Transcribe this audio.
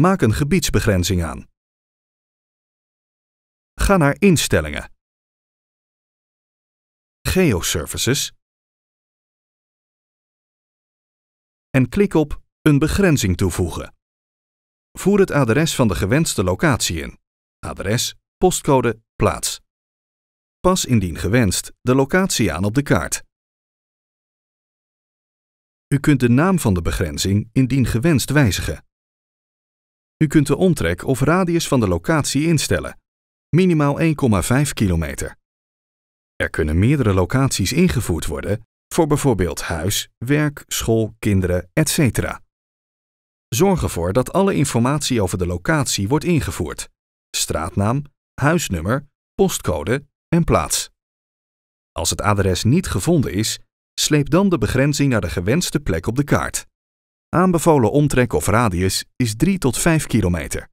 Maak een gebiedsbegrenzing aan. Ga naar Instellingen. Geoservices. En klik op Een begrenzing toevoegen. Voer het adres van de gewenste locatie in. Adres, postcode, plaats. Pas indien gewenst de locatie aan op de kaart. U kunt de naam van de begrenzing indien gewenst wijzigen. U kunt de omtrek of radius van de locatie instellen, minimaal 1,5 kilometer. Er kunnen meerdere locaties ingevoerd worden voor bijvoorbeeld huis, werk, school, kinderen, etc. Zorg ervoor dat alle informatie over de locatie wordt ingevoerd: straatnaam, huisnummer, postcode en plaats. Als het adres niet gevonden is, sleep dan de begrenzing naar de gewenste plek op de kaart. Aanbevolen omtrek of radius is 3 tot 5 kilometer.